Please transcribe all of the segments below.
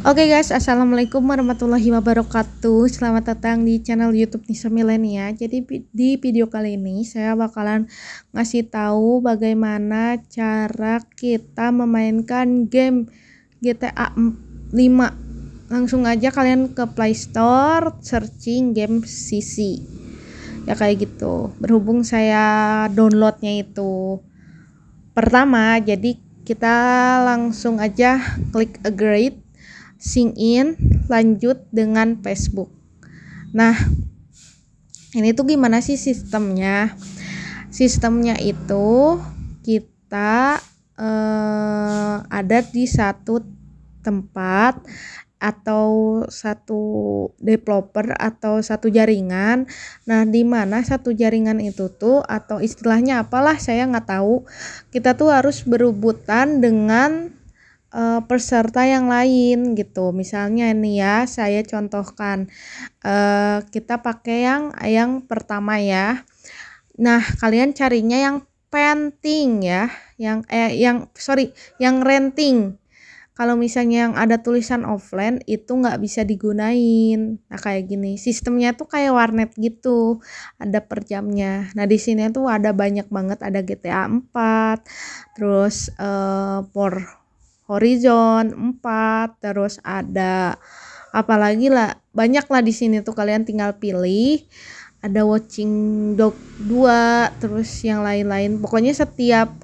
Oke okay guys, assalamualaikum warahmatullahi wabarakatuh. Selamat datang di channel YouTube Nisa Milenia. Jadi di video kali ini saya bakalan ngasih tahu bagaimana cara kita memainkan game GTA 5. Langsung aja kalian ke Play Store, searching game CC. Ya kayak gitu. Berhubung saya downloadnya itu pertama, jadi kita langsung aja klik agree sing in lanjut dengan Facebook. Nah, ini tuh gimana sih sistemnya? Sistemnya itu kita eh, ada di satu tempat atau satu developer atau satu jaringan. Nah, di mana satu jaringan itu tuh atau istilahnya apalah saya nggak tahu. Kita tuh harus berebutan dengan uh, peserta yang lain gitu. Misalnya ini ya, saya contohkan uh, kita pakai yang yang pertama ya. Nah, kalian carinya yang penting ya, yang eh yang sorry, yang renting. Kalau misalnya yang ada tulisan offline itu nggak bisa digunain. Nah kayak gini, sistemnya tuh kayak warnet gitu, ada per jamnya. Nah di sini tuh ada banyak banget, ada GTA 4, terus uh, horizon 4 terus ada apalagi lah banyak lah di sini tuh kalian tinggal pilih ada watching dog 2 terus yang lain-lain pokoknya setiap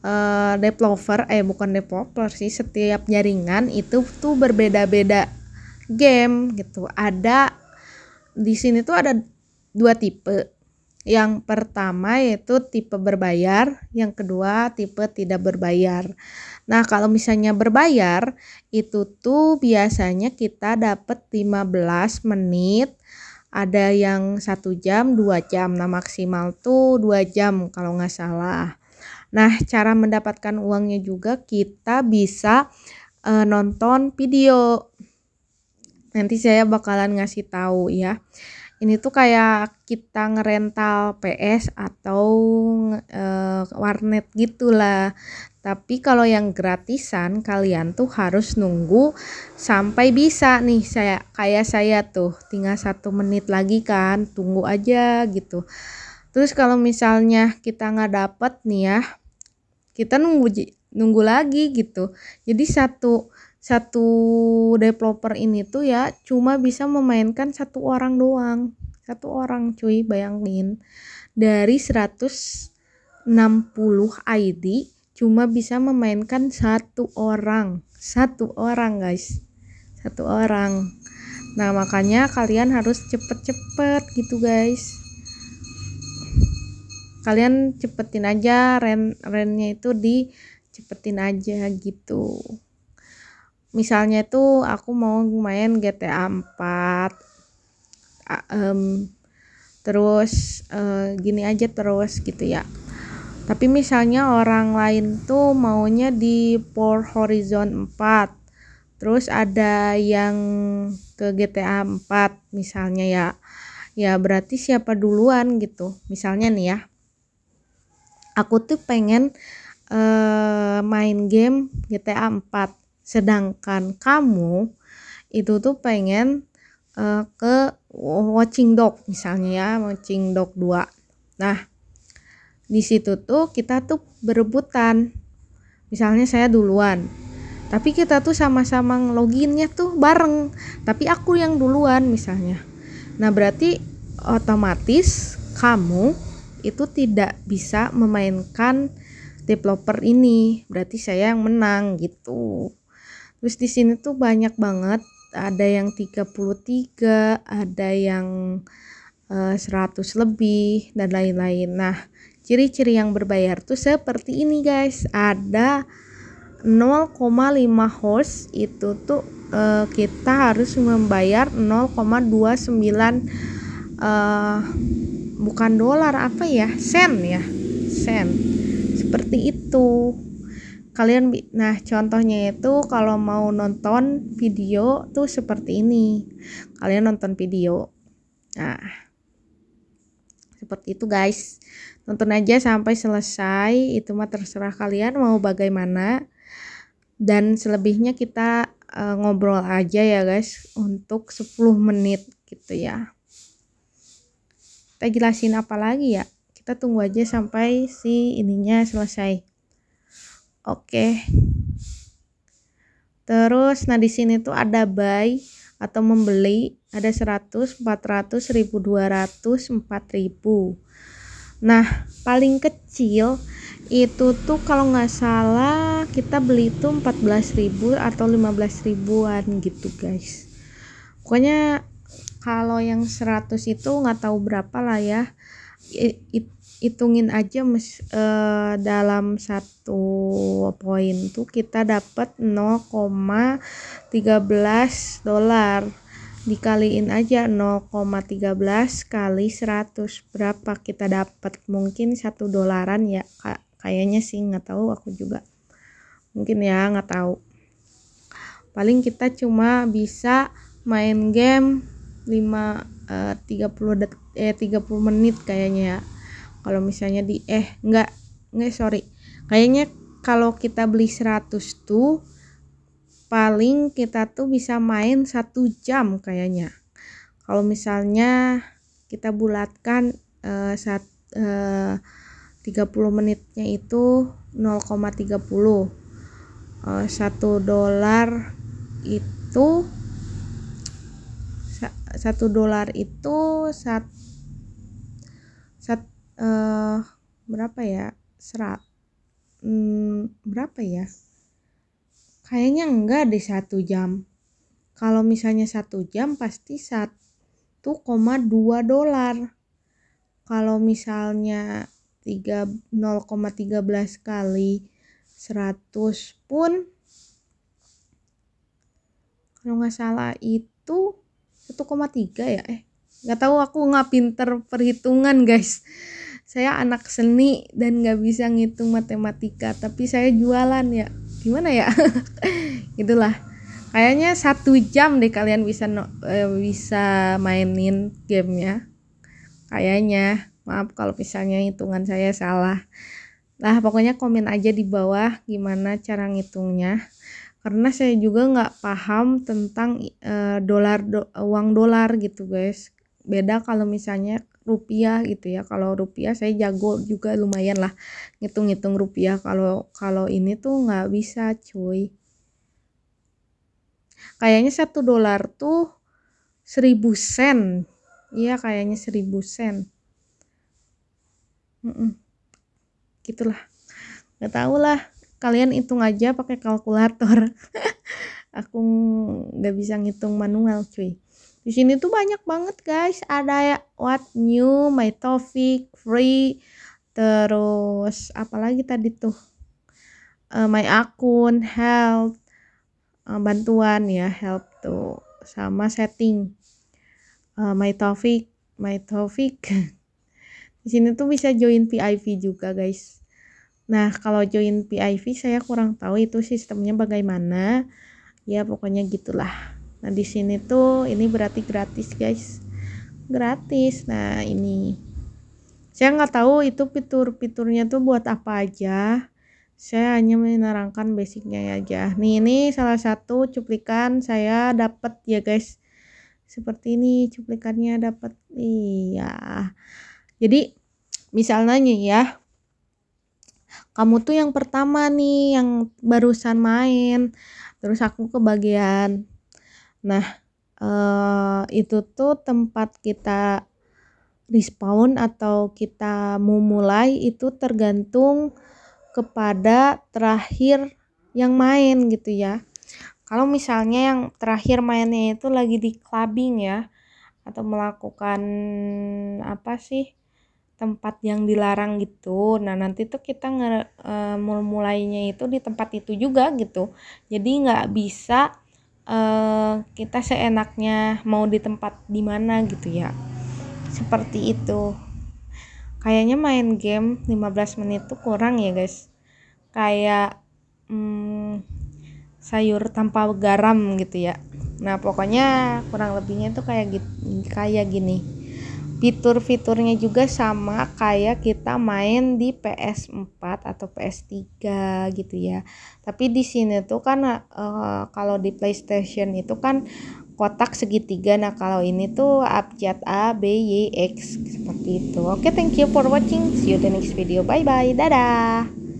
uh, developer eh bukan developer sih setiap jaringan itu tuh berbeda-beda game gitu ada di sini tuh ada dua tipe yang pertama yaitu tipe berbayar, yang kedua tipe tidak berbayar. Nah, kalau misalnya berbayar, itu tuh biasanya kita dapat 15 menit, ada yang satu jam, dua jam. Nah, maksimal tuh dua jam kalau nggak salah. Nah, cara mendapatkan uangnya juga kita bisa e, nonton video. Nanti saya bakalan ngasih tahu ya ini tuh kayak kita ngerental PS atau e, warnet gitulah tapi kalau yang gratisan kalian tuh harus nunggu sampai bisa nih saya kayak saya tuh tinggal satu menit lagi kan tunggu aja gitu terus kalau misalnya kita nggak dapet nih ya kita nunggu nunggu lagi gitu jadi satu satu developer ini tuh ya cuma bisa memainkan satu orang doang satu orang cuy bayangin dari 160 ID cuma bisa memainkan satu orang satu orang guys satu orang nah makanya kalian harus cepet-cepet gitu guys kalian cepetin aja rent rentnya itu di cepetin aja gitu misalnya tuh aku mau main GTA 4 um, terus uh, gini aja terus gitu ya tapi misalnya orang lain tuh maunya di Port Horizon 4 terus ada yang ke GTA 4 misalnya ya ya berarti siapa duluan gitu misalnya nih ya aku tuh pengen uh, main game GTA 4 sedangkan kamu itu tuh pengen uh, ke watching dog misalnya ya watching dog 2 nah di situ tuh kita tuh berebutan misalnya saya duluan tapi kita tuh sama-sama loginnya tuh bareng tapi aku yang duluan misalnya nah berarti otomatis kamu itu tidak bisa memainkan developer ini berarti saya yang menang gitu Terus di sini tuh banyak banget, ada yang 33, ada yang uh, eh, 100 lebih dan lain-lain. Nah, ciri-ciri yang berbayar tuh seperti ini guys. Ada 0,5 host itu tuh eh, kita harus membayar 0,29 uh, eh, bukan dolar apa ya sen ya sen seperti itu kalian nah contohnya itu kalau mau nonton video tuh seperti ini kalian nonton video nah seperti itu guys nonton aja sampai selesai itu mah terserah kalian mau bagaimana dan selebihnya kita uh, ngobrol aja ya guys untuk 10 menit gitu ya kita jelasin apa lagi ya kita tunggu aja sampai si ininya selesai Oke. Terus nah di sini tuh ada buy atau membeli ada 100, 400, 1200, 4000. Nah, paling kecil itu tuh kalau nggak salah kita beli itu 14.000 atau 15.000-an gitu, guys. Pokoknya kalau yang 100 itu nggak tahu berapa lah ya. It, it, hitungin aja mes, uh, dalam satu poin tuh kita dapat 0,13 dolar dikaliin aja 0,13 kali 100 berapa kita dapat mungkin satu dolaran ya kayaknya sih nggak tahu aku juga mungkin ya nggak tahu paling kita cuma bisa main game 5 eh, 30 detik eh 30 menit kayaknya ya kalau misalnya di eh enggak enggak sorry kayaknya kalau kita beli 100 tuh paling kita tuh bisa main satu jam kayaknya kalau misalnya kita bulatkan eh, saat eh, 30 menitnya itu 0,30 eh, 1 dolar itu satu dolar itu satu eh berapa ya? Serat. Hmm, berapa ya? Kayaknya enggak di satu jam. Kalau misalnya satu jam pasti satu koma dua dolar. Kalau misalnya 0,13 kali 100 pun kalau nggak salah itu 1,3 ya eh nggak tahu aku nggak pinter perhitungan guys saya anak seni dan nggak bisa ngitung matematika tapi saya jualan ya gimana ya itulah kayaknya satu jam deh kalian bisa no, eh, bisa mainin gamenya kayaknya maaf kalau misalnya hitungan saya salah lah pokoknya komen aja di bawah gimana cara ngitungnya karena saya juga nggak paham tentang uh, dolar do, uang dolar gitu guys beda kalau misalnya rupiah gitu ya kalau rupiah saya jago juga lumayan lah ngitung-ngitung rupiah kalau kalau ini tuh nggak bisa cuy kayaknya satu dolar tuh seribu sen iya kayaknya seribu sen mm -mm. gitulah nggak tau lah kalian hitung aja pakai kalkulator aku nggak bisa ngitung manual cuy di sini tuh banyak banget guys. Ada ya What New, My Topic, Free, terus apalagi tadi tuh uh, My Akun, Help, uh, eh, bantuan ya Help tuh sama setting uh, My Topic, My Topic. Di sini tuh bisa join PIV juga guys. Nah kalau join PIV saya kurang tahu itu sistemnya bagaimana. Ya pokoknya gitulah. Nah, di sini tuh ini berarti gratis, guys. Gratis. Nah, ini. Saya nggak tahu itu fitur-fiturnya tuh buat apa aja. Saya hanya menerangkan basicnya aja. Nih, ini salah satu cuplikan saya dapat ya, guys. Seperti ini cuplikannya dapat. Iya. Jadi, misalnya ya, kamu tuh yang pertama nih yang barusan main terus aku ke bagian Nah, uh, itu tuh tempat kita respawn atau kita mau mulai itu tergantung kepada terakhir yang main gitu ya. Kalau misalnya yang terakhir mainnya itu lagi di clubbing ya atau melakukan apa sih tempat yang dilarang gitu. Nah nanti tuh kita nge, e, mulainya itu di tempat itu juga gitu. Jadi nggak bisa uh, kita seenaknya mau di tempat di mana gitu ya seperti itu kayaknya main game 15 menit tuh kurang ya guys kayak hmm, sayur tanpa garam gitu ya nah pokoknya kurang lebihnya tuh kayak gitu kayak gini fitur-fiturnya juga sama kayak kita main di PS4 atau PS3 gitu ya. Tapi di sini tuh kan uh, kalau di PlayStation itu kan kotak segitiga. Nah, kalau ini tuh abjad A B Y X seperti itu. Oke, okay, thank you for watching. See you the next video. Bye bye. Dadah.